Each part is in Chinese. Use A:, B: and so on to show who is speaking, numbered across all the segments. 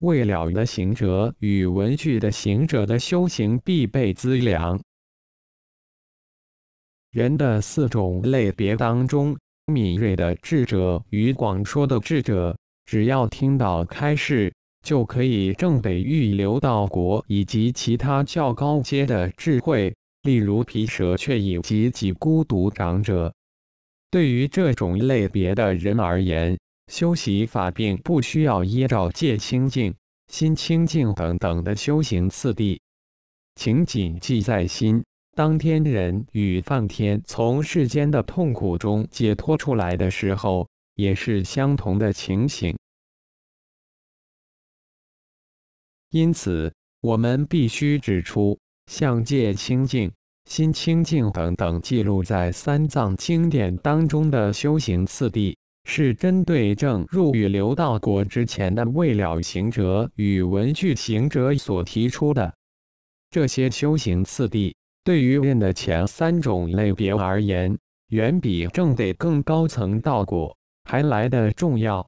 A: 未了的行者与文具的行者的修行必备资粮。人的四种类别当中，敏锐的智者与广说的智者，只要听到开示，就可以正北欲流道国以及其他较高阶的智慧，例如皮蛇却以及几孤独长者。对于这种类别的人而言，修习法并不需要依照戒清净、心清净等等的修行次第，请谨记在心。当天人与梵天从世间的痛苦中解脱出来的时候，也是相同的情形。因此，我们必须指出，向戒清净、心清净等等记录在三藏经典当中的修行次第。是针对正入与流道果之前的未了行者与文具行者所提出的。这些修行次第，对于人的前三种类别而言，远比正德更高层道果还来的重要。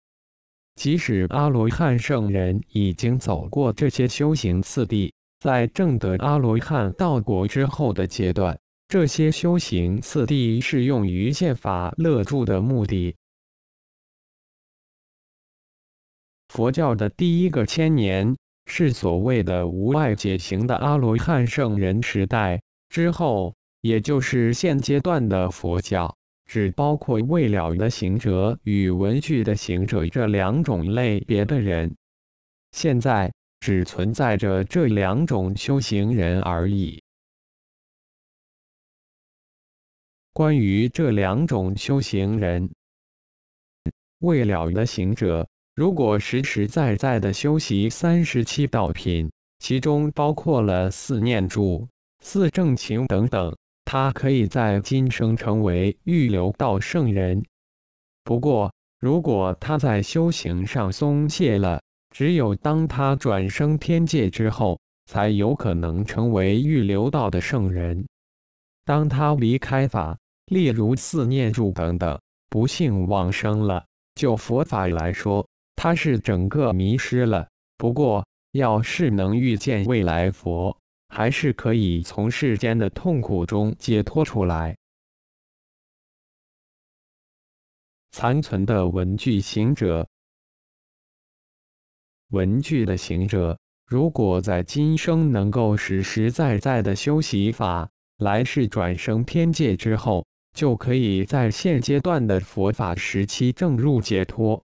A: 即使阿罗汉圣人已经走过这些修行次第，在正得阿罗汉道果之后的阶段，这些修行次第是用于见法乐住的目的。佛教的第一个千年是所谓的无碍解行的阿罗汉圣人时代，之后也就是现阶段的佛教，只包括未了的行者与文具的行者这两种类别的人。现在只存在着这两种修行人而已。关于这两种修行人，未了的行者。如果实实在在的修习三十七道品，其中包括了四念住、四正勤等等，他可以在今生成为预流道圣人。不过，如果他在修行上松懈了，只有当他转生天界之后，才有可能成为预留道的圣人。当他离开法，例如四念住等等，不幸往生了，就佛法来说。他是整个迷失了，不过要是能遇见未来佛，还是可以从世间的痛苦中解脱出来。残存的文具行者，文具的行者，如果在今生能够实实在在的修习法，来世转生天界之后，就可以在现阶段的佛法时期正入解脱。